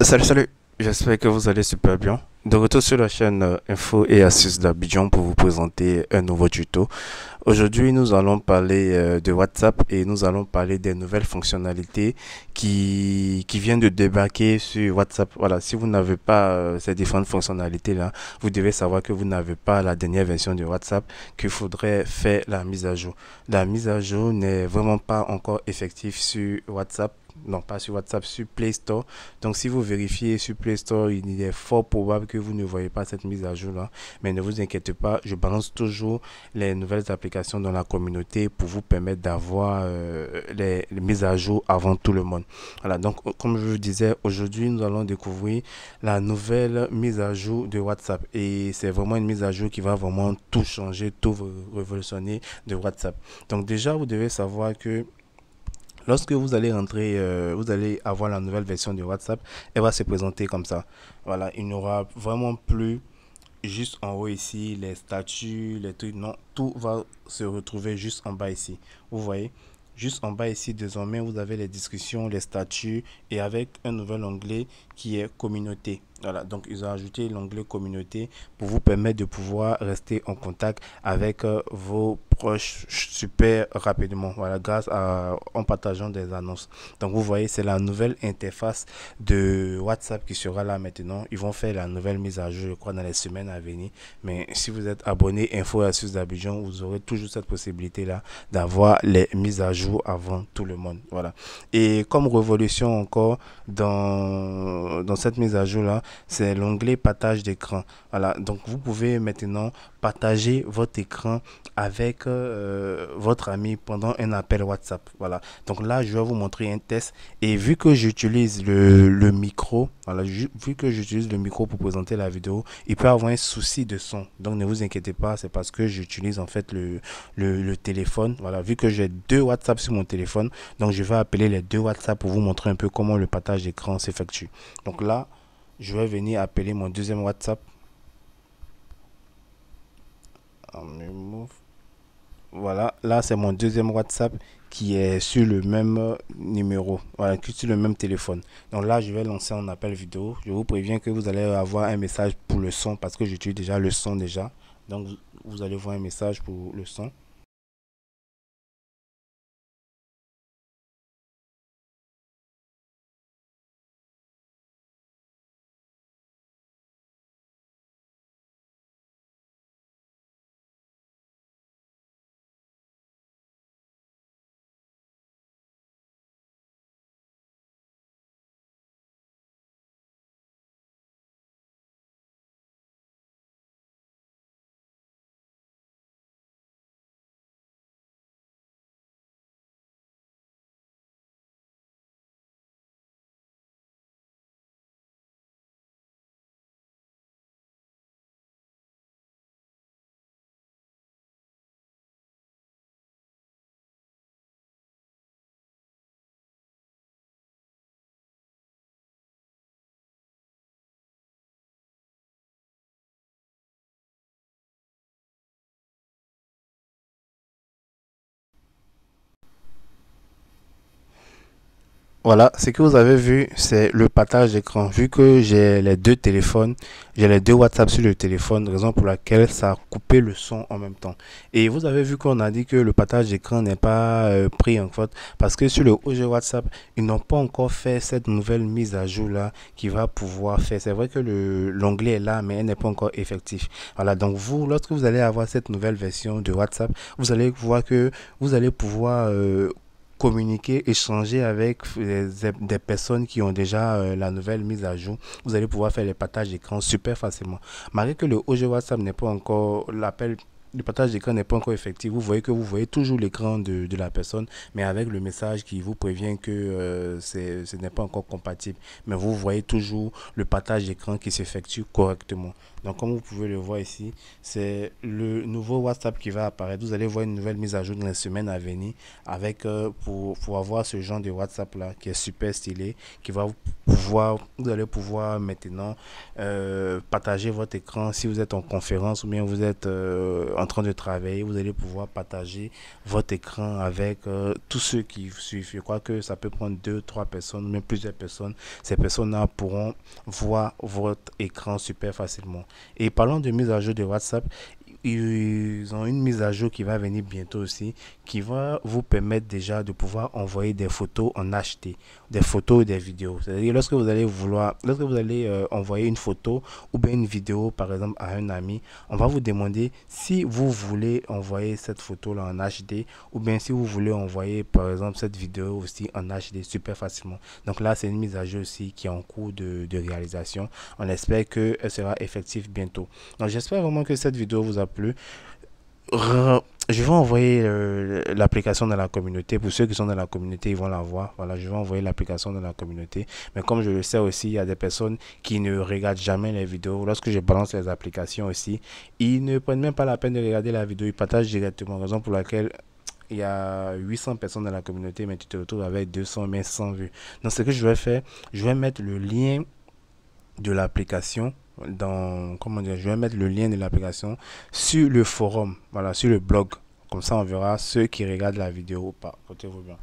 Salut, salut, j'espère que vous allez super bien. De retour sur la chaîne euh, Info et Astuces d'Abidjan pour vous présenter un nouveau tuto. Aujourd'hui, nous allons parler euh, de WhatsApp et nous allons parler des nouvelles fonctionnalités qui, qui viennent de débarquer sur WhatsApp. Voilà, si vous n'avez pas euh, ces différentes fonctionnalités-là, vous devez savoir que vous n'avez pas la dernière version de WhatsApp, qu'il faudrait faire la mise à jour. La mise à jour n'est vraiment pas encore effective sur WhatsApp non pas sur WhatsApp, sur Play Store. Donc si vous vérifiez sur Play Store, il est fort probable que vous ne voyez pas cette mise à jour là. Mais ne vous inquiétez pas, je balance toujours les nouvelles applications dans la communauté pour vous permettre d'avoir euh, les, les, mises à jour avant tout le monde. Voilà, donc euh, comme je vous disais, aujourd'hui nous allons découvrir la nouvelle mise à jour de WhatsApp. Et c'est vraiment une mise à jour qui va vraiment tout changer, tout révolutionner de WhatsApp. Donc déjà, vous devez savoir que Lorsque vous allez rentrer, euh, vous allez avoir la nouvelle version de WhatsApp. Elle va se présenter comme ça. Voilà, il n'y aura vraiment plus juste en haut ici les statuts, les trucs. Non, tout va se retrouver juste en bas ici. Vous voyez Juste en bas ici, désormais, vous avez les discussions, les statuts et avec un nouvel onglet qui est communauté. Voilà, donc ils ont ajouté l'onglet communauté pour vous permettre de pouvoir rester en contact avec euh, vos proches super rapidement. Voilà, grâce à en partageant des annonces. Donc vous voyez, c'est la nouvelle interface de WhatsApp qui sera là maintenant. Ils vont faire la nouvelle mise à jour, je crois, dans les semaines à venir. Mais si vous êtes abonné Info Astuces d'Abidjan, vous aurez toujours cette possibilité là d'avoir les mises à jour avant tout le monde. Voilà. Et comme révolution encore dans dans cette mise à jour là, c'est l'onglet partage d'écran. Voilà, donc vous pouvez maintenant partager votre écran avec euh, votre ami pendant un appel WhatsApp. Voilà, donc là je vais vous montrer un test et vu que j'utilise le, micro, voilà, vu que j'utilise le micro pour présenter la vidéo, il peut avoir un souci de son. Donc ne vous inquiétez pas, c'est parce que j'utilise en fait le, le téléphone. Voilà, vu que j'ai deux WhatsApp sur mon téléphone, donc je vais appeler les deux WhatsApp pour vous montrer un peu comment le partage d'écran s'effectue. Donc là, je vais venir appeler mon deuxième WhatsApp. Ah, voilà, là c'est mon deuxième WhatsApp qui est sur le même euh, numéro, voilà, qui est sur le même téléphone. Donc là, je vais lancer un appel vidéo. Je vous préviens que vous allez avoir un message pour le son parce que j'utilise déjà le son déjà. Donc vous allez voir un message pour le son. Voilà, ce que vous avez vu, c'est le partage d'écran. Vu que j'ai les deux téléphones, j'ai les deux WhatsApp sur le téléphone, raison pour laquelle ça a coupé le son en même temps. Et vous avez vu qu'on a dit que le partage d'écran n'est pas euh, pris en compte parce que sur le OG WhatsApp, ils n'ont pas encore fait cette nouvelle mise à jour là qui va pouvoir faire. C'est vrai que l'onglet est là, mais elle n'est pas encore effectif. Voilà, donc vous, lorsque vous allez avoir cette nouvelle version de WhatsApp, vous allez voir que vous allez pouvoir... Euh, communiquer, échanger avec euh, des, personnes qui ont déjà euh, la nouvelle mise à jour. Vous allez pouvoir faire les partages d'écran super facilement. Malgré que le OG WhatsApp n'est pas encore l'appel le partage d'écran n'est pas encore effectif. Vous voyez que vous voyez toujours l'écran de, la personne, mais avec le message qui vous prévient que euh, ce n'est pas encore compatible. Mais vous voyez toujours le partage d'écran qui s'effectue correctement. Donc, comme vous pouvez le voir ici, c'est le nouveau WhatsApp qui va apparaître. Vous allez voir une nouvelle mise à jour dans les semaines à venir avec, euh, pour, avoir ce genre de WhatsApp-là qui est super stylé, qui va pouvoir, vous allez pouvoir maintenant euh, partager votre écran si vous êtes en conférence ou bien vous êtes en train de travailler, vous allez pouvoir partager votre écran avec euh, tous ceux qui vous suivent. Je crois que ça peut prendre deux, trois personnes, même plusieurs personnes. Ces personnes-là pourront voir votre écran super facilement. Et parlons de mise à jour de WhatsApp, ils ont une mise à jour qui va venir bientôt aussi, qui va vous permettre déjà de pouvoir envoyer des photos en acheté des photos et des vidéos. C'est-à-dire lorsque vous allez vouloir, lorsque vous allez euh, envoyer une photo ou bien une vidéo par exemple à un ami, on va vous demander si vous voulez envoyer cette photo là en HD ou bien si vous voulez envoyer par exemple cette vidéo aussi en HD super facilement. Donc là c'est une mise à jour aussi qui est en cours de, de réalisation. On espère qu'elle euh, sera effective bientôt. Donc j'espère vraiment que cette vidéo vous a plu je vais envoyer euh, l'application dans la communauté. Pour ceux qui sont dans la communauté, ils vont la voir. Voilà, je vais envoyer l'application dans la communauté. Mais comme je le sais aussi, il y a des personnes qui ne regardent jamais les vidéos. Lorsque je balance les applications aussi, ils ne prennent même pas la peine de regarder la vidéo. Ils partagent directement. Raison pour laquelle il y a 800 personnes dans la communauté, mais tu te retrouves avec 200, mais 100 vues. Donc, ce que je vais faire, je vais mettre le lien de l'application dans comment dire, je vais mettre le lien de l'application sur le forum, voilà, sur le blog. Comme ça, on verra ceux qui regardent la vidéo ou pas. Portez-vous bien.